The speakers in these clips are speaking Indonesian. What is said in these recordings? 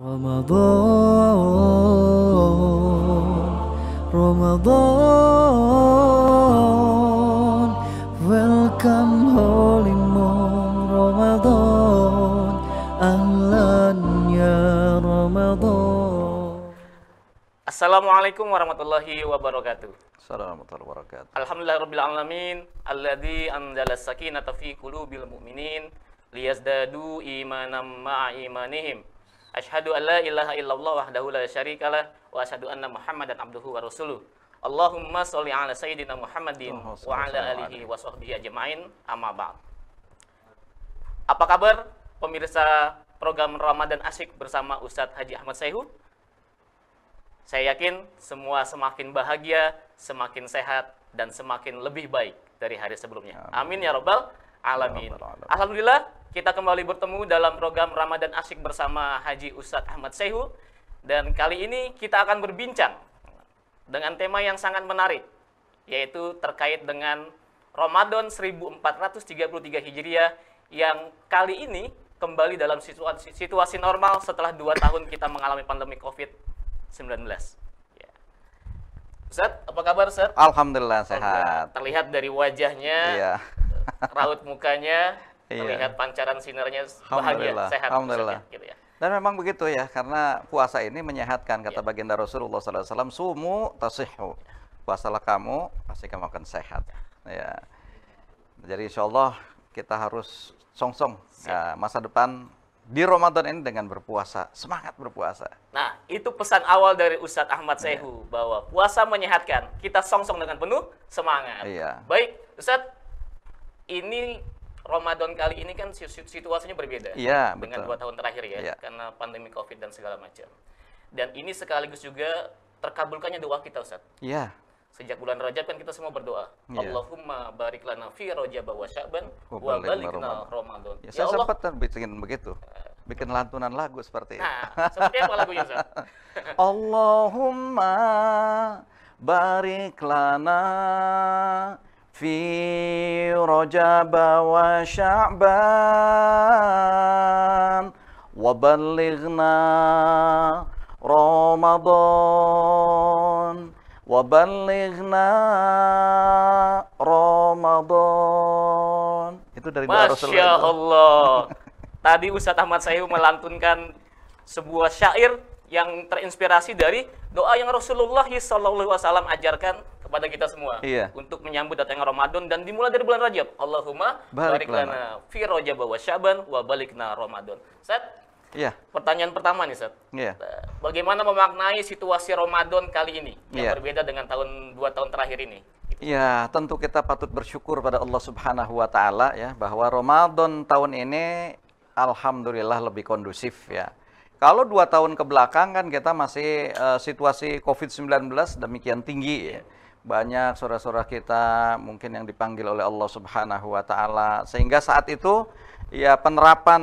Ramadan, Ramadan, welcome holy moon Ramadan, ahlan ya Ramadan. Assalamualaikum warahmatullahi wabarakatuh. Assalamualaikum warahmatullahi wabarakatuh. Alhamdulillah rabbil alamin, alladzi anzala sakinata fi qulubil mu'minin liyazdadu imanan ma'a imanihim. Ashhadu an la ilaha illallah wahdahu la syarikalah wa ashadu anna Muhammadan abduhu wa rasuluh. Allahumma salli ala sayyidina Muhammadin wa ala alihi wa sahbihi ajmain amma ba'd. Apa kabar pemirsa program Ramadan Asik bersama Ustadz Haji Ahmad Sayhu? Saya yakin semua semakin bahagia, semakin sehat, dan semakin lebih baik dari hari sebelumnya. Amin, Amin ya robbal ya alamin. Alhamdulillah kita kembali bertemu dalam program Ramadan Asyik bersama Haji Ustadz Ahmad Sehu. Dan kali ini kita akan berbincang dengan tema yang sangat menarik, yaitu terkait dengan Ramadan 1433 Hijriah yang kali ini kembali dalam situasi, situasi normal setelah dua tahun kita mengalami pandemi COVID-19. Ya. apa kabar Ustaz? Alhamdulillah sehat. Terlihat dari wajahnya, iya. raut mukanya, iya. terlihat pancaran sinarnya bahagia, sehat. Alhamdulillah. gitu ya. Dan memang begitu ya, karena puasa ini menyehatkan, kata ya. baginda Rasulullah SAW, sumu tasihhu. Puasalah kamu, pasti kamu akan sehat. Iya. Ya. Jadi insya Allah kita harus song-song ya, masa depan di Ramadan ini dengan berpuasa, semangat berpuasa. Nah, itu pesan awal dari Ustadz Ahmad iya. Sehu Sehu, bahwa puasa menyehatkan. Kita song-song dengan penuh semangat. Iya. Baik, Ustadz, ini Ramadan kali ini kan situasinya berbeda ya, betul. dengan dua tahun terakhir ya, ya, karena pandemi COVID dan segala macam. Dan ini sekaligus juga terkabulkannya doa kita Ustaz. Iya. Sejak bulan Rajab kan kita semua berdoa. Ya. Allahumma barik lana fi Rajab wa Sya'ban wa na Ramadan. Ya, ya saya ya Allah, sempat bikin begitu. Bikin lantunan lagu seperti itu. Nah, seperti apa lagunya Ustaz? Allahumma barik lana في رجب وشعبان وبلغنا رمضان وبلغنا رمضان itu dari Masya Allah tadi Ustadz Ahmad Sayu melantunkan sebuah syair yang terinspirasi dari doa yang Rasulullah SAW ajarkan kepada kita semua iya. untuk menyambut datangnya Ramadan dan dimulai dari bulan Rajab. Allahumma barik lana fi Rajab wa Syaban wa balikna Ramadan. Set? Iya. Pertanyaan pertama nih, Set. Iya. Eh, bagaimana memaknai situasi Ramadan kali ini yang iya. berbeda dengan tahun dua tahun terakhir ini? Ya, tentu kita patut bersyukur pada Allah Subhanahu wa taala ya bahwa Ramadan tahun ini alhamdulillah lebih kondusif ya. Kalau dua tahun ke belakang kan kita masih uh, situasi COVID-19 demikian tinggi ya banyak saudara-saudara kita mungkin yang dipanggil oleh Allah Subhanahu wa taala sehingga saat itu ya penerapan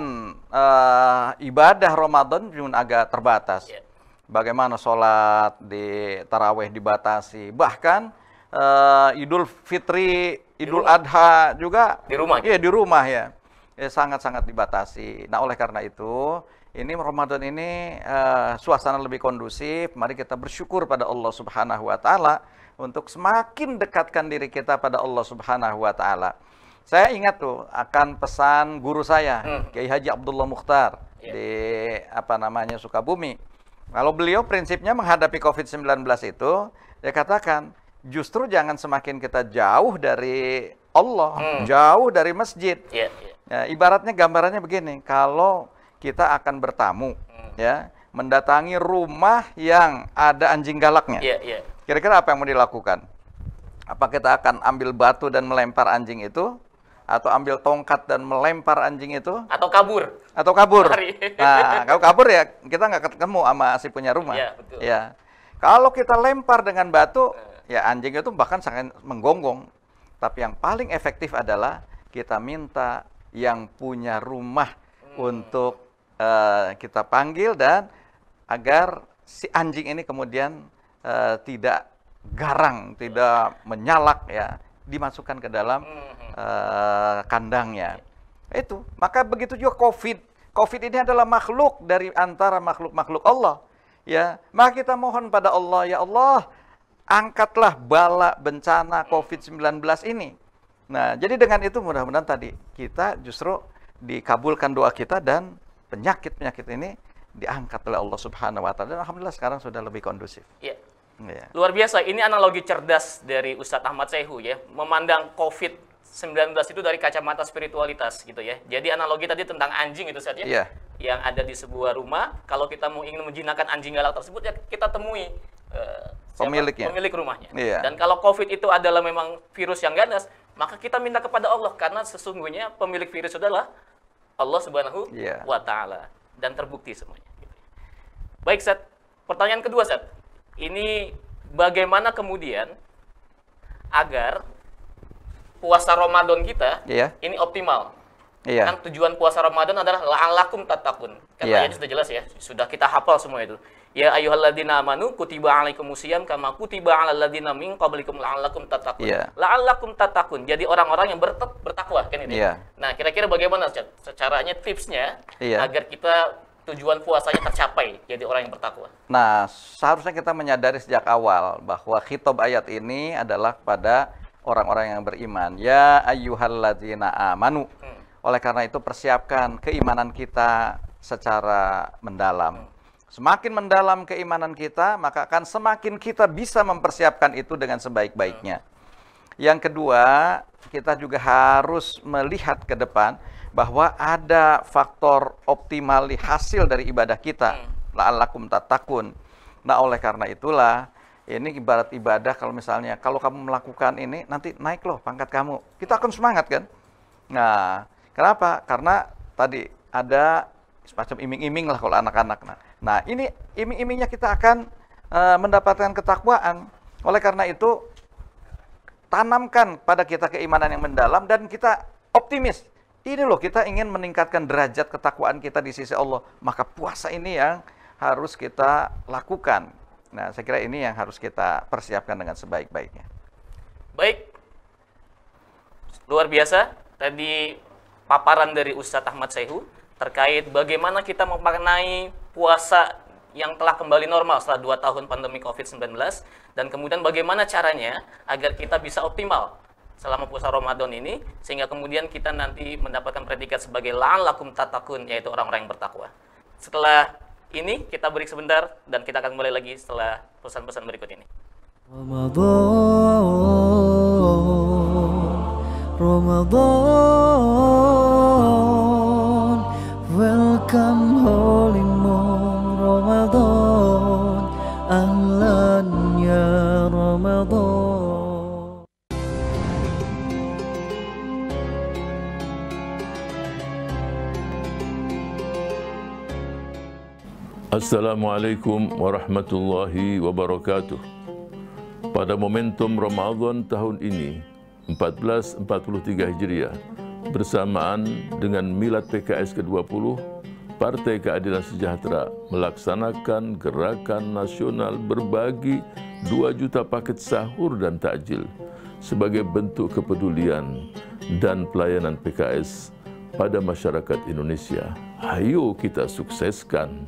uh, ibadah Ramadan pun agak terbatas. Ya. Bagaimana sholat di tarawih dibatasi, bahkan uh, Idul Fitri, Idul Adha juga di rumah. Iya di rumah ya, ya sangat-sangat ya, dibatasi. Nah oleh karena itu ini Ramadan ini uh, suasana lebih kondusif. Mari kita bersyukur pada Allah Subhanahu Wa Taala untuk semakin dekatkan diri kita pada Allah Subhanahu wa taala. Saya ingat tuh akan pesan guru saya, hmm. Kiai Haji Abdullah Mukhtar yeah. di apa namanya Sukabumi. Kalau beliau prinsipnya menghadapi COVID-19 itu, dia katakan, justru jangan semakin kita jauh dari Allah, hmm. jauh dari masjid. Yeah, Ya, ya. Nah, ibaratnya gambarannya begini, kalau kita akan bertamu, hmm. ya, mendatangi rumah yang ada anjing galaknya. Yeah, yeah Kira-kira apa yang mau dilakukan? Apa kita akan ambil batu dan melempar anjing itu? Atau ambil tongkat dan melempar anjing itu? Atau kabur? Atau kabur? Nah, kalau kabur ya kita nggak ketemu sama si punya rumah. Iya, betul. Ya. Kalau kita lempar dengan batu, eh. ya anjing itu bahkan sangat menggonggong. Tapi yang paling efektif adalah kita minta yang punya rumah hmm. untuk uh, kita panggil dan agar si anjing ini kemudian Eh, tidak garang, tidak menyalak ya, dimasukkan ke dalam uh, kandangnya. Itu, maka begitu juga COVID. COVID ini adalah makhluk dari antara makhluk-makhluk Allah. Ya, maka kita mohon pada Allah, ya Allah, angkatlah bala bencana COVID-19 ini. Nah, jadi dengan itu mudah-mudahan tadi kita justru dikabulkan doa kita dan penyakit-penyakit ini diangkat oleh Allah Subhanahu wa taala. Dan alhamdulillah sekarang sudah lebih kondusif. Yeah. Yeah. Luar biasa, ini analogi cerdas dari Ustadz Ahmad Sehu ya, memandang COVID-19 itu dari kacamata spiritualitas gitu ya. Jadi analogi tadi tentang anjing itu saatnya yeah. yang ada di sebuah rumah, kalau kita mau ingin menjinakkan anjing galak tersebut ya kita temui uh, siapa? pemiliknya, pemilik rumahnya. Yeah. Dan kalau COVID itu adalah memang virus yang ganas, maka kita minta kepada Allah karena sesungguhnya pemilik virus adalah Allah Subhanahu yeah. wa taala dan terbukti semuanya. Gitu ya. Baik, set Pertanyaan kedua, Seth ini bagaimana kemudian agar puasa Ramadan kita iya. ini optimal. Iya. Kan tujuan puasa Ramadan adalah la'alakum tatakun. Kan iya. sudah jelas ya, sudah kita hafal semua itu. Ya ayyuhalladzina amanu kutiba alaikumusiyam kama kutiba alal ladzina min qablikum la'alakum tatakun. Iya. La'alakum tatakun. Jadi orang-orang yang bertakwa kan ini. Iya. Nah, kira-kira bagaimana caranya tipsnya iya. agar kita tujuan puasanya tercapai jadi orang yang bertakwa? Nah, seharusnya kita menyadari sejak awal bahwa khitab ayat ini adalah pada orang-orang yang beriman. Ya ayyuhalladzina amanu. Hmm. Oleh karena itu persiapkan keimanan kita secara mendalam. Hmm. Semakin mendalam keimanan kita, maka akan semakin kita bisa mempersiapkan itu dengan sebaik-baiknya. Hmm. Yang kedua, kita juga harus melihat ke depan bahwa ada faktor optimali hasil dari ibadah kita. Hmm. La'allakum tatakun. Nah, oleh karena itulah ini ibarat ibadah kalau misalnya kalau kamu melakukan ini nanti naik loh pangkat kamu. Kita akan semangat kan? Nah, kenapa? Karena tadi ada semacam iming-iming lah kalau anak-anak. Nah, nah ini iming-imingnya kita akan uh, mendapatkan ketakwaan. Oleh karena itu, tanamkan pada kita keimanan yang mendalam dan kita optimis. Ini loh kita ingin meningkatkan derajat ketakwaan kita di sisi Allah, maka puasa ini yang harus kita lakukan. Nah, saya kira ini yang harus kita persiapkan dengan sebaik-baiknya. Baik. Luar biasa tadi paparan dari Ustadz Ahmad Sehu terkait bagaimana kita memaknai puasa yang telah kembali normal setelah 2 tahun pandemi COVID-19 dan kemudian bagaimana caranya agar kita bisa optimal selama puasa Ramadan ini sehingga kemudian kita nanti mendapatkan predikat sebagai laalakum tatakun yaitu orang-orang yang bertakwa. Setelah ini kita break sebentar dan kita akan mulai lagi setelah pesan-pesan berikut ini. Ramadan Ramadan Assalamualaikum warahmatullahi wabarakatuh. Pada momentum Ramadan tahun ini, 1443 Hijriah, bersamaan dengan Milad PKS ke-20, Partai Keadilan Sejahtera melaksanakan gerakan nasional berbagi 2 juta paket sahur dan takjil sebagai bentuk kepedulian dan pelayanan PKS pada masyarakat Indonesia. Ayo kita sukseskan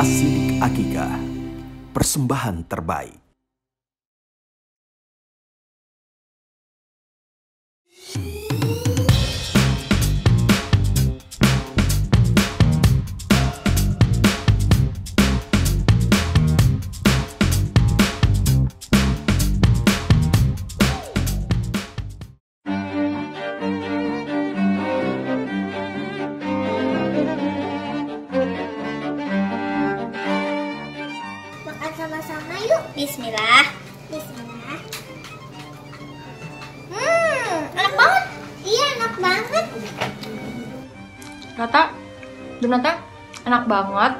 Asidik Akikah, persembahan terbaik. Hmm. rata ternyata enak banget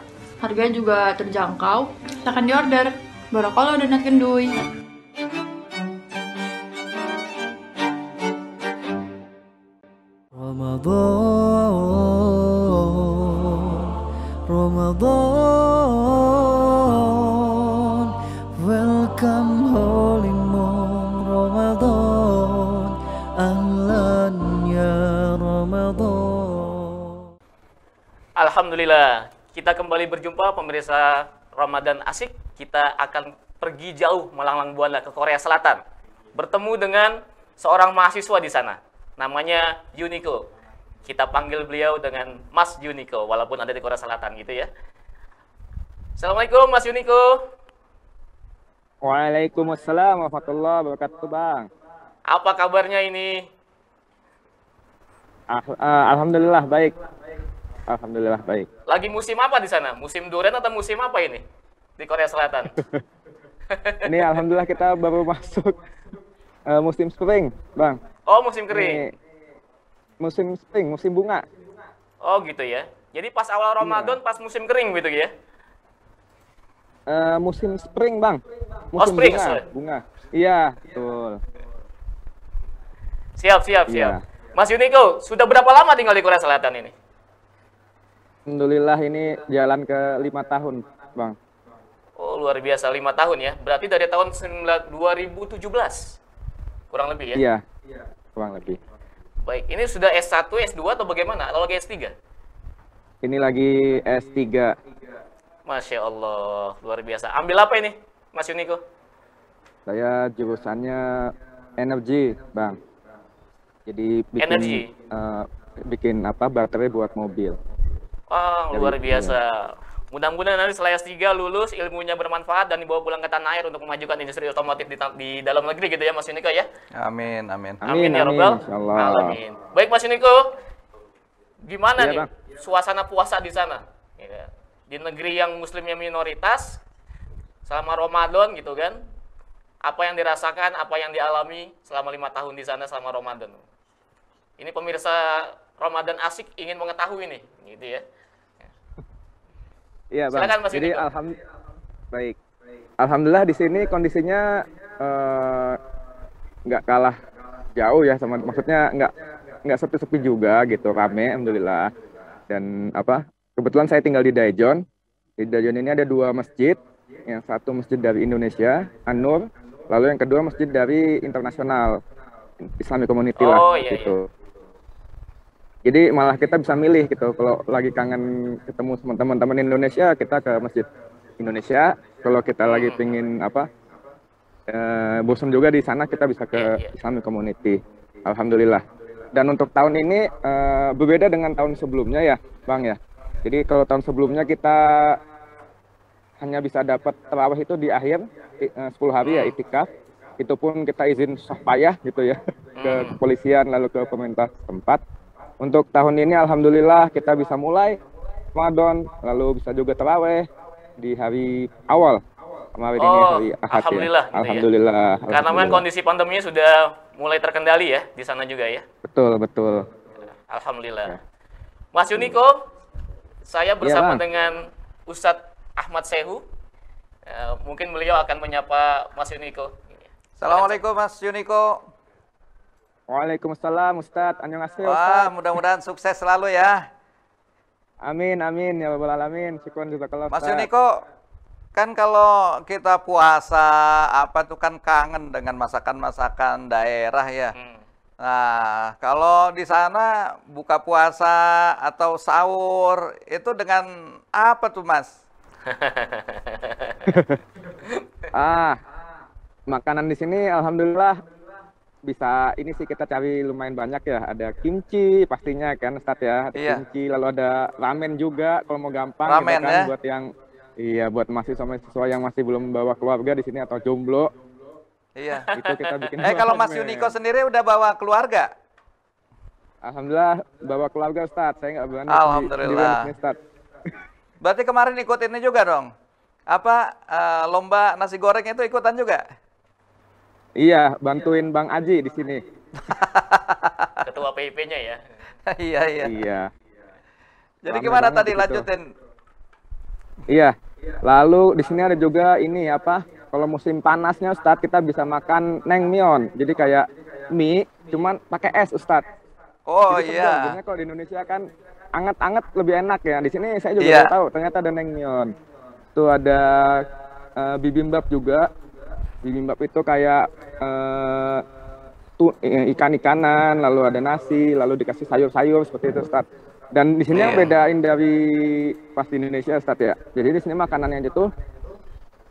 harganya juga terjangkau silahkan diorder kalau udah donat duit. Ramadan Ramadan Alhamdulillah, kita kembali berjumpa pemirsa Ramadan Asik. Kita akan pergi jauh melanglang buana ke Korea Selatan. Bertemu dengan seorang mahasiswa di sana. Namanya Yuniko. Kita panggil beliau dengan Mas Yuniko, walaupun ada di Korea Selatan gitu ya. Assalamualaikum Mas Yuniko. Waalaikumsalam warahmatullahi wabarakatuh Bang. Apa kabarnya ini? Ah, ah, alhamdulillah baik. Alhamdulillah baik. Lagi musim apa di sana? Musim durian atau musim apa ini di Korea Selatan? ini alhamdulillah kita baru masuk uh, musim spring, bang. Oh musim kering. Ini, musim spring, musim bunga. Oh gitu ya. Jadi pas awal Ramadan, ya. pas musim kering gitu ya? Uh, musim spring, bang. Oh, musim oh spring, bunga. bunga. Iya, betul. Siap, siap, iya. siap. Ya. Mas Yuniko, sudah berapa lama tinggal di Korea Selatan ini? Alhamdulillah ini jalan ke lima tahun, Bang. Oh, luar biasa. Lima tahun ya. Berarti dari tahun 2017, kurang lebih ya? Iya, kurang lebih. Baik, ini sudah S1, S2 atau bagaimana? Atau lagi S3? Ini lagi S3. Masya Allah, luar biasa. Ambil apa ini, Mas Yuniko? Saya jurusannya energi, Bang. Jadi bikin, Uh, bikin apa baterai buat mobil. Wah, luar biasa. Mudah-mudahan nanti selayas 3 lulus, ilmunya bermanfaat dan dibawa pulang ke tanah air untuk memajukan industri otomotif di, di dalam negeri gitu ya Mas Yuniko ya. Amin, amin. Amin, amin ya Robel. Amin. Baik Mas Yuniko, gimana ya, nih bang. suasana puasa di sana? Iya. Di negeri yang muslimnya minoritas, selama Ramadan gitu kan, apa yang dirasakan, apa yang dialami selama lima tahun di sana selama Ramadan? Ini pemirsa Ramadan asik ingin mengetahui nih, gitu ya. Iya bang. Silakan, Jadi alhamdulillah baik. Alhamdulillah di sini kondisinya eh, nggak uh, kalah jauh ya sama maksudnya nggak nggak sepi-sepi juga gitu rame alhamdulillah dan apa kebetulan saya tinggal di Daejeon di Daejeon ini ada dua masjid yang satu masjid dari Indonesia Anur lalu yang kedua masjid dari internasional Islamic Community oh, lah iya, iya, gitu iya jadi malah kita bisa milih gitu kalau lagi kangen ketemu teman-teman Indonesia kita ke masjid Indonesia kalau kita lagi hmm. pingin apa eh, bosan juga di sana kita bisa ke iya, iya. Islamic Community Alhamdulillah dan untuk tahun ini eh, berbeda dengan tahun sebelumnya ya Bang ya jadi kalau tahun sebelumnya kita hanya bisa dapat terawih itu di akhir eh, 10 hari ya hmm. itikaf itu pun kita izin sah payah gitu ya ke hmm. kepolisian lalu ke pemerintah tempat untuk tahun ini alhamdulillah kita bisa mulai Ramadan, lalu bisa juga terawih di hari awal kemarin oh, ini hari ya. alhamdulillah, alhamdulillah, gitu ya. alhamdulillah. Karena kan kondisi pandeminya sudah mulai terkendali ya di sana juga ya. Betul, betul. Alhamdulillah. Ya. Mas Yuniko, saya iya, bersama ya, dengan Ustadz Ahmad Sehu. Eh, mungkin beliau akan menyapa Mas Yuniko. Assalamualaikum Mas Yuniko. Waalaikumsalam Ustaz. Annyeonghaseyo Ustaz. Wah, mudah-mudahan sukses selalu ya. Amin, amin ya Allah alamin. Syukur juga kalau Mas Yuniko, kan kalau kita puasa apa tuh kan kangen dengan masakan-masakan daerah ya. Hmm. Nah, kalau di sana buka puasa atau sahur itu dengan apa tuh, Mas? ah, makanan di sini alhamdulillah bisa ini sih kita cari lumayan banyak ya. Ada kimchi pastinya kan start ya. iya. Kimchi lalu ada ramen juga kalau mau gampang gitu ramen, gitu kan ya? buat yang iya buat masih sama siswa yang masih belum bawa keluarga di sini atau jomblo. Iya. Itu kita bikin. eh kalau Mas Yuniko sendiri udah bawa keluarga? Alhamdulillah bawa keluarga start Saya nggak berani Alhamdulillah. Di, di start. Berarti kemarin ikut ini juga dong. Apa uh, lomba nasi goreng itu ikutan juga? Iya, iya, bantuin Bang Aji di sini. Ketua PIP-nya ya. iya, iya. Iya. Jadi Lama gimana tadi gitu. lanjutin? Iya. Lalu di sini ada juga ini apa? Kalau musim panasnya Ustaz kita bisa makan neng mion. Jadi kayak mie cuman pakai es Ustaz. Oh Jadi, iya. Biasanya kalau di Indonesia kan anget-anget lebih enak ya. Di sini saya juga iya. tahu ternyata ada neng mion. Tuh ada uh, bibimbap juga bibimbap itu kayak uh, ikan-ikanan, lalu ada nasi, lalu dikasih sayur-sayur seperti itu, Ustaz. Dan di sini yang iya. bedain dari pasti Indonesia, Ustaz ya. Jadi di sini makanannya itu uh,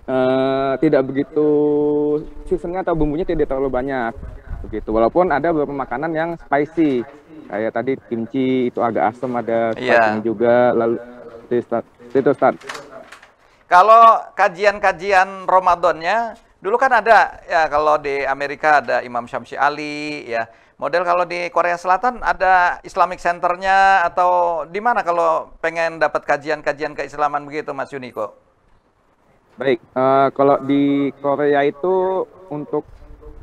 eh, tidak begitu seasonnya atau bumbunya tidak terlalu banyak, begitu. Walaupun ada beberapa makanan yang spicy, kayak tadi kimchi itu agak asam, ada yeah. Iya. juga, lalu itu Ustaz. Kalau kajian-kajian Ramadannya Dulu kan ada ya kalau di Amerika ada Imam Syamsi Ali ya. Model kalau di Korea Selatan ada Islamic Center-nya atau di mana kalau pengen dapat kajian-kajian keislaman begitu Mas Yuniko? Baik, uh, kalau di Korea itu untuk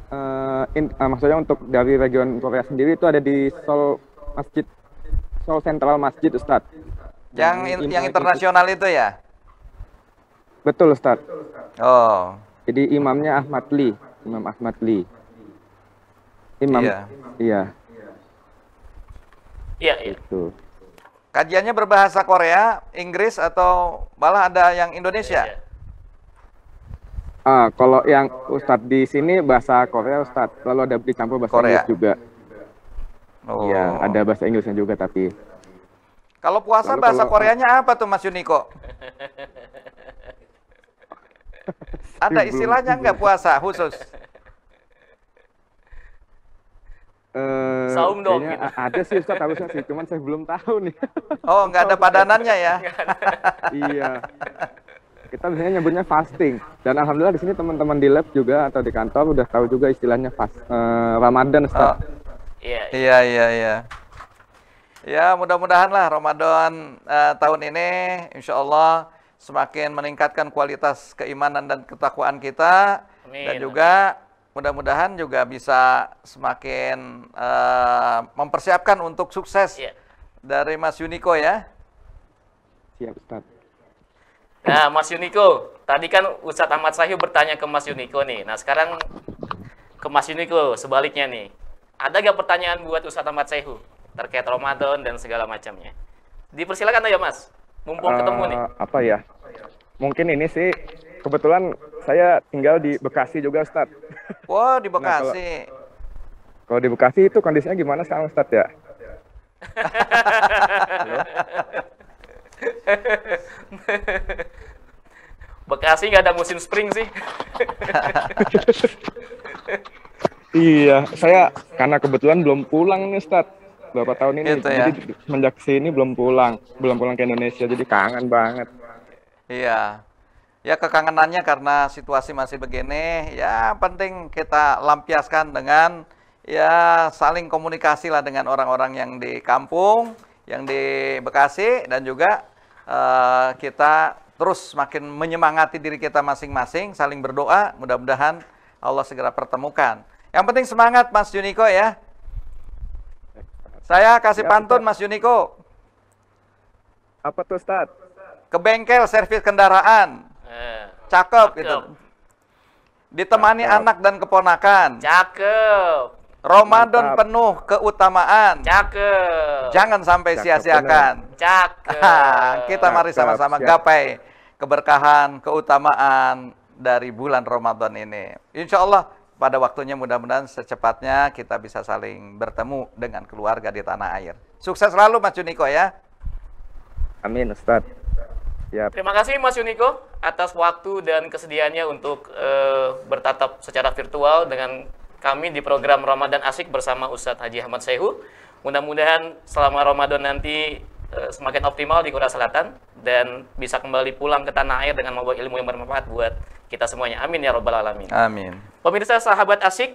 uh, in, uh, maksudnya untuk dari region Korea sendiri itu ada di Seoul Masjid Seoul Central Masjid Ustaz. Yang in, yang internasional itu ya? Betul Ustaz. Oh. Jadi imamnya Ahmad Li, Imam Ahmad Li. Imam. Iya. Iya. Iya, iya. itu. Kajiannya berbahasa Korea, Inggris atau malah ada yang Indonesia? Ya, Ah, kalau yang Ustadz di sini bahasa Korea ustad lalu ada dicampur bahasa Korea. Inggris juga. Oh. Iya, ada bahasa Inggrisnya juga tapi. Kalau puasa lalu bahasa kalau... Koreanya apa tuh Mas Yuniko? Ada istilahnya nggak puasa khusus? Uh, Saum dong. Ada sih Ustaz harusnya sih, cuman saya belum tahu nih. Oh, nggak ada padanannya ya? iya. Kita biasanya nyebutnya fasting. Dan alhamdulillah di sini teman-teman di lab juga atau di kantor udah tahu juga istilahnya fast uh, eh, Ramadan Ustaz. Oh. Iya, iya, iya. iya. Ya, mudah-mudahan lah Ramadan uh, tahun ini insya Allah semakin meningkatkan kualitas keimanan dan ketakwaan kita Amin. dan juga mudah-mudahan juga bisa semakin uh, mempersiapkan untuk sukses yeah. dari Mas Yuniko ya. Siap Ustaz. Nah, Mas Yuniko, tadi kan Ustadz Ahmad Syahyu bertanya ke Mas Yuniko nih. Nah, sekarang ke Mas Yuniko sebaliknya nih. Ada gak pertanyaan buat Ustadz Ahmad Syahyu terkait Ramadan dan segala macamnya? Dipersilakan aja, ya, Mas mumpung uh, ketemu nih apa ya mungkin ini sih kebetulan saya tinggal di Bekasi juga Ustaz wah wow, di Bekasi nah, kalau, kalau di Bekasi itu kondisinya gimana sekarang Ustaz ya Bekasi nggak ada musim spring sih. iya, saya karena kebetulan belum pulang nih, Ustadz berapa tahun ini gitu ya. jadi semenjak sini belum pulang belum pulang ke Indonesia jadi kangen banget iya ya kekangenannya karena situasi masih begini ya penting kita lampiaskan dengan ya saling komunikasi lah dengan orang-orang yang di kampung yang di Bekasi dan juga uh, kita terus makin menyemangati diri kita masing-masing saling berdoa mudah-mudahan Allah segera pertemukan yang penting semangat Mas Juniko ya saya kasih ya, pantun Mas Yuniko. Apa tuh Ustaz? Ke bengkel servis kendaraan. Eh, cakep, cakep gitu. Ditemani cakep. anak dan keponakan. Cakep. Ramadan penuh keutamaan. Cakep. Jangan sampai sia-siakan. Cakep. Cakep. Kita mari sama-sama gapai keberkahan, keutamaan dari bulan Ramadan ini. Insya Allah pada waktunya mudah-mudahan secepatnya kita bisa saling bertemu dengan keluarga di tanah air. Sukses selalu Mas Juniko ya. Amin Ustaz. Yep. Terima kasih Mas Juniko atas waktu dan kesediaannya untuk e, bertatap secara virtual dengan kami di program Ramadan Asik bersama Ustadz Haji Ahmad Sehu. Mudah-mudahan selama Ramadan nanti Eh, semakin optimal di Korea Selatan dan bisa kembali pulang ke tanah air dengan membawa ilmu yang bermanfaat buat kita semuanya. Amin ya robbal alamin. Amin. Pemirsa sahabat asik,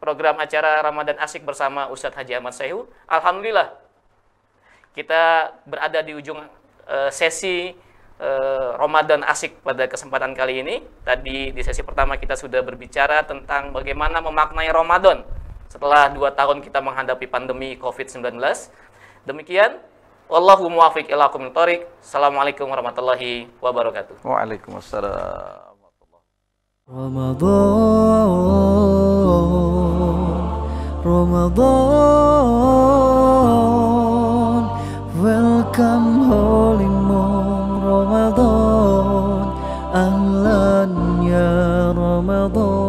program acara Ramadan asik bersama Ustadz Haji Ahmad Sehu. Alhamdulillah kita berada di ujung uh, sesi uh, Ramadan asik pada kesempatan kali ini. Tadi di sesi pertama kita sudah berbicara tentang bagaimana memaknai Ramadan setelah dua tahun kita menghadapi pandemi COVID-19. Demikian Wallahu muwafiq ila tariq. Assalamualaikum warahmatullahi wabarakatuh. Waalaikumsalam. warahmatullahi Ramadan Welcome holy moon Ramadan أهلا يا رمضان